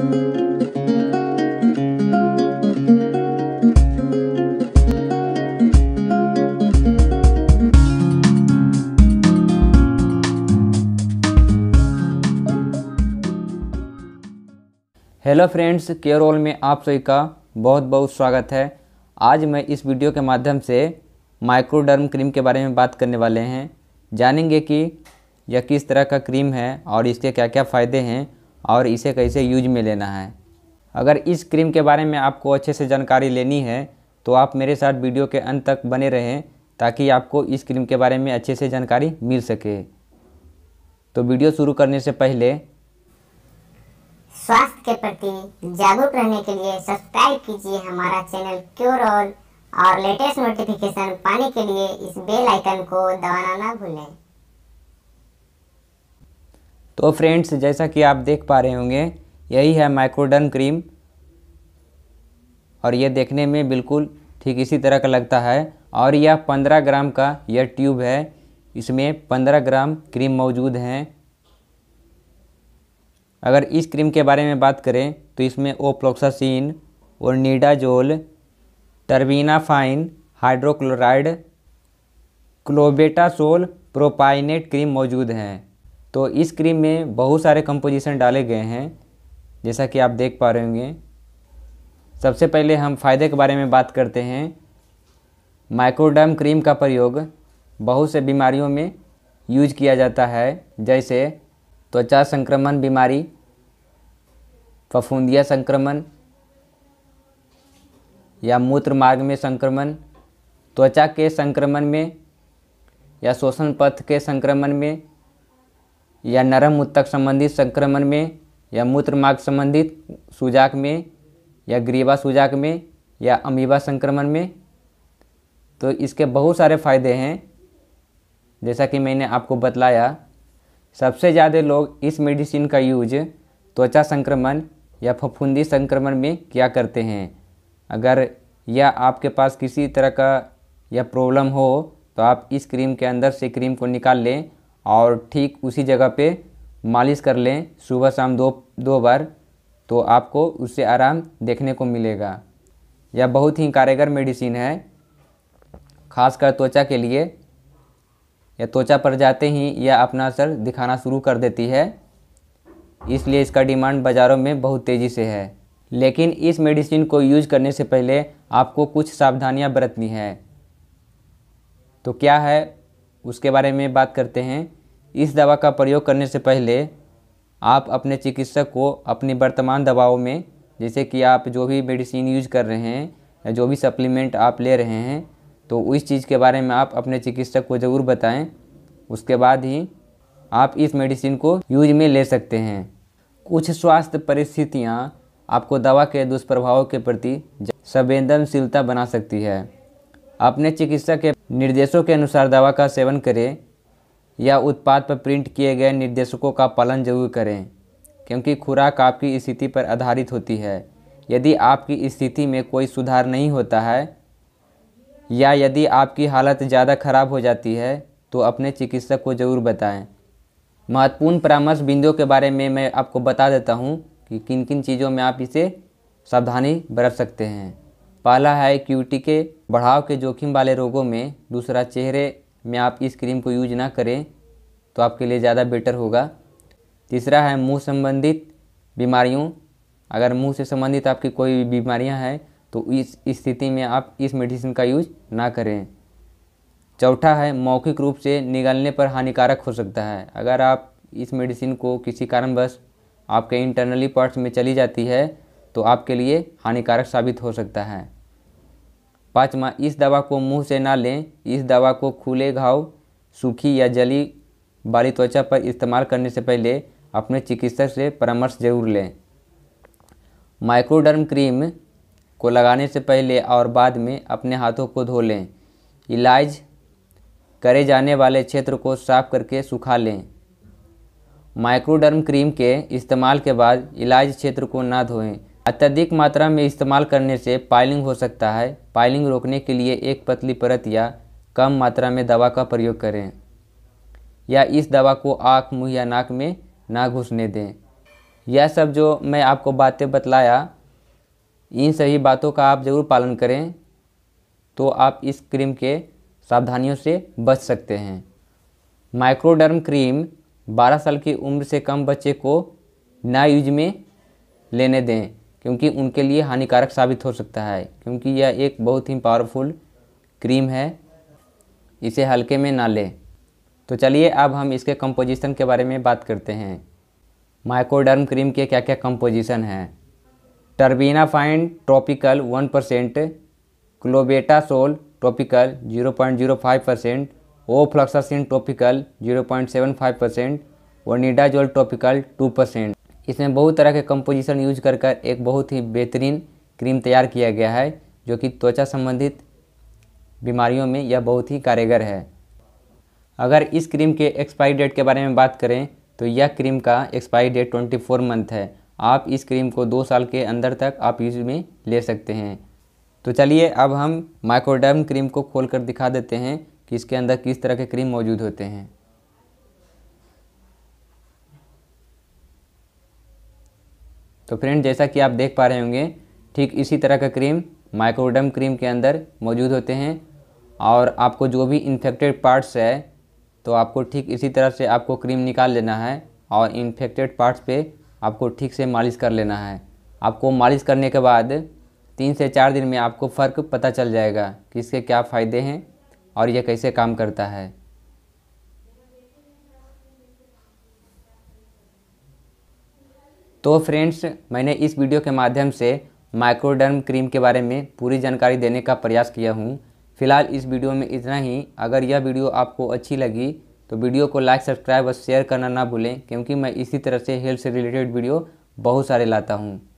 hello friends care all में आप सभी का बहुत बहुत स्वागत है आज मैं इस वीडियो के माध्यम से माइक्रोडर्म क्रीम के बारे में बात करने वाले हैं जानेंगे कि यह किस तरह का क्रीम है और इसके क्या क्या फ़ायदे हैं और इसे कैसे यूज में लेना है अगर इस क्रीम के बारे में आपको अच्छे से जानकारी लेनी है तो आप मेरे साथ वीडियो के अंत तक बने रहें ताकि आपको इस क्रीम के बारे में अच्छे से जानकारी मिल सके तो वीडियो शुरू करने से पहले स्वास्थ्य के प्रति जागरूक रहने के लिए सब्सक्राइब कीजिए हमारा चैनल क्योर और लेटेस्ट नोटिफिकेशन पाने के लिए इस बेल आइकन को दबाना ना भूलें तो फ्रेंड्स जैसा कि आप देख पा रहे होंगे यही है माइक्रोडर्म क्रीम और यह देखने में बिल्कुल ठीक इसी तरह का लगता है और यह पंद्रह ग्राम का यह ट्यूब है इसमें पंद्रह ग्राम क्रीम मौजूद हैं अगर इस क्रीम के बारे में बात करें तो इसमें ओप्लोक्सासिन और nidazole terbinafine hydrochloride clobetasol propionate cream मौजूद हैं तो इस क्रीम में बहुत सारे कंपोजिशन डाले गए हैं जैसा कि आप देख पा रहे होंगे सबसे पहले हम फ़ायदे के बारे में बात करते हैं माइक्रोडर्म क्रीम का प्रयोग बहुत से बीमारियों में यूज किया जाता है जैसे त्वचा संक्रमण बीमारी फफूंदिया संक्रमण या मूत्र मार्ग में संक्रमण त्वचा के संक्रमण में या शोषण पथ के संक्रमण में या नरम उत्तक संबंधित संक्रमण में या मूत्र मार्ग संबंधित सुजाक में या ग्रीवा सुजाक में या अमीबा संक्रमण में तो इसके बहुत सारे फायदे हैं जैसा कि मैंने आपको बतलाया सबसे ज़्यादा लोग इस मेडिसिन का यूज त्वचा संक्रमण या फफूंदी संक्रमण में क्या करते हैं अगर या आपके पास किसी तरह का या प्रॉब्लम हो तो आप इस क्रीम के अंदर से क्रीम को निकाल लें और ठीक उसी जगह पे मालिश कर लें सुबह शाम दो दो बार तो आपको उससे आराम देखने को मिलेगा यह बहुत ही कारगर मेडिसिन है खासकर त्वचा के लिए यह त्वचा पर जाते ही यह अपना असर दिखाना शुरू कर देती है इसलिए इसका डिमांड बाज़ारों में बहुत तेज़ी से है लेकिन इस मेडिसिन को यूज करने से पहले आपको कुछ सावधानियां बरतनी है तो क्या है उसके बारे में बात करते हैं इस दवा का प्रयोग करने से पहले आप अपने चिकित्सक को अपनी वर्तमान दवाओं में जैसे कि आप जो भी मेडिसिन यूज कर रहे हैं या जो भी सप्लीमेंट आप ले रहे हैं तो उस चीज़ के बारे में आप अपने चिकित्सक को ज़रूर बताएं उसके बाद ही आप इस मेडिसिन को यूज में ले सकते हैं कुछ स्वास्थ्य परिस्थितियाँ आपको दवा के दुष्प्रभावों के प्रति संवेदनशीलता बना सकती है अपने चिकित्सक के निर्देशों के अनुसार दवा का सेवन करें या उत्पाद पर प्रिंट किए गए निर्देशकों का पालन जरूर करें क्योंकि खुराक आपकी स्थिति पर आधारित होती है यदि आपकी स्थिति में कोई सुधार नहीं होता है या यदि आपकी हालत ज़्यादा खराब हो जाती है तो अपने चिकित्सक को ज़रूर बताएं महत्वपूर्ण परामर्श बिंदुओं के बारे में मैं आपको बता देता हूँ कि किन किन चीज़ों में आप इसे सावधानी बरत सकते हैं पहला है क्यूटी के बढ़ाव के जोखिम वाले रोगों में दूसरा चेहरे में आप इस क्रीम को यूज ना करें तो आपके लिए ज़्यादा बेटर होगा तीसरा है मुंह संबंधित बीमारियों अगर मुंह से संबंधित आपकी कोई बीमारियां हैं तो इस स्थिति में आप इस मेडिसिन का यूज ना करें चौथा है मौखिक रूप से निगलने पर हानिकारक हो सकता है अगर आप इस मेडिसिन को किसी कारणवश आपके इंटरनली पार्ट्स में चली जाती है तो आपके लिए हानिकारक साबित हो सकता है पाँचवा इस दवा को मुंह से ना लें इस दवा को खुले घाव सूखी या जली वाली त्वचा पर इस्तेमाल करने से पहले अपने चिकित्सक से परामर्श जरूर लें माइक्रोडर्म क्रीम को लगाने से पहले और बाद में अपने हाथों को धो लें इलाज करे जाने वाले क्षेत्र को साफ करके सुखा लें माइक्रोडर्म क्रीम के इस्तेमाल के बाद इलाज क्षेत्र को ना धोएं अत्यधिक मात्रा में इस्तेमाल करने से पाइलिंग हो सकता है पाइलिंग रोकने के लिए एक पतली परत या कम मात्रा में दवा का प्रयोग करें या इस दवा को आँख मुँह या नाक में ना घुसने दें यह सब जो मैं आपको बातें बतलाया इन सभी बातों का आप ज़रूर पालन करें तो आप इस क्रीम के सावधानियों से बच सकते हैं माइक्रोडर्म क्रीम 12 साल की उम्र से कम बच्चे को ना यूज में लेने दें क्योंकि उनके लिए हानिकारक साबित हो सकता है क्योंकि यह एक बहुत ही पावरफुल क्रीम है इसे हल्के में ना लें तो चलिए अब हम इसके कंपोजिशन के बारे में बात करते हैं माइकोडर्म क्रीम के क्या क्या कंपोजिशन हैं terbinafine tropical one percent clobetasol tropical zero point zero five percent ofloxacin tropical zero point seven five percent nidazole tropical two percent इसमें बहुत तरह के कंपोजिशन यूज कर कर एक बहुत ही बेहतरीन क्रीम तैयार किया गया है जो कि त्वचा संबंधित बीमारियों में यह बहुत ही कारगर है अगर इस क्रीम के एक्सपायरी डेट के बारे में बात करें तो यह क्रीम का एक्सपायरी डेट 24 मंथ है आप इस क्रीम को दो साल के अंदर तक आप यूज में ले सकते हैं तो चलिए अब हम माइक्रोडर्म क्रीम को खोल कर दिखा देते हैं कि इसके अंदर किस तरह के क्रीम मौजूद होते हैं तो फ्रेंड जैसा कि आप देख पा रहे होंगे ठीक इसी तरह का क्रीम माइक्रोडम क्रीम के अंदर मौजूद होते हैं और आपको जो भी इन्फेक्टेड पार्ट्स है तो आपको ठीक इसी तरह से आपको क्रीम निकाल लेना है और इन्फेक्टेड पार्ट्स पे आपको ठीक से मालिश कर लेना है आपको मालिश करने के बाद तीन से चार दिन में आपको फ़र्क पता चल जाएगा कि इसके क्या फ़ायदे हैं और यह कैसे काम करता है तो फ्रेंड्स मैंने इस वीडियो के माध्यम से माइक्रोडर्म क्रीम के बारे में पूरी जानकारी देने का प्रयास किया हूँ फिलहाल इस वीडियो में इतना ही अगर यह वीडियो आपको अच्छी लगी तो वीडियो को लाइक सब्सक्राइब और शेयर करना ना भूलें क्योंकि मैं इसी तरह से हेल्थ से रिलेटेड वीडियो बहुत सारे लाता हूँ